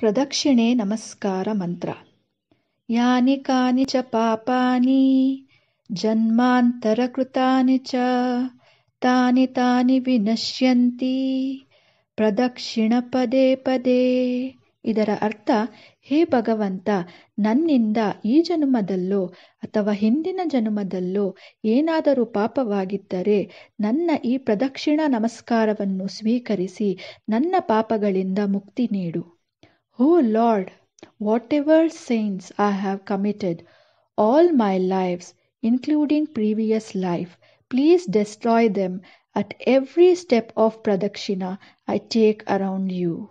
ಪ್ರದಕ್ಷಿಣೆ ನಮಸ್ಕಾರ ಮಂತ್ರ ಯಾನಿ ಕಾನಿ ಚ ಪಾಪಾನಿ ಜನ್ಮಾಂತರ ಕೃತಾನಿ ಚ ತಾನಿ ತಾನಿ ವಿನಶ್ಯಂತಿ ಪ್ರದಕ್ಷಿಣ ಪದೇ ಪದೇ ಇದರ ಅರ್ಥ ಹೇ ಭಗವಂತ ನನ್ನಿಂದ ಈ ಜನ್ಮದಲ್ಲೋ ಅಥವಾ ಹಿಂದಿನ ಜನ್ಮದಲ್ಲೋ ಏನಾದರೂ ಪಾಪವಾಗಿದ್ದರೆ ನನ್ನ ಈ ಪ್ರದಕ್ಷಿಣ ನಮಸ್ಕಾರವನ್ನು ಸ್ವೀಕರಿಸಿ ನನ್ನ ಪಾಪಗಳಿಂದ ಮುಕ್ತಿ ನೀಡು O Lord, whatever sins I have committed all my lives, including previous life, please destroy them at every step of pradakshina I take around you.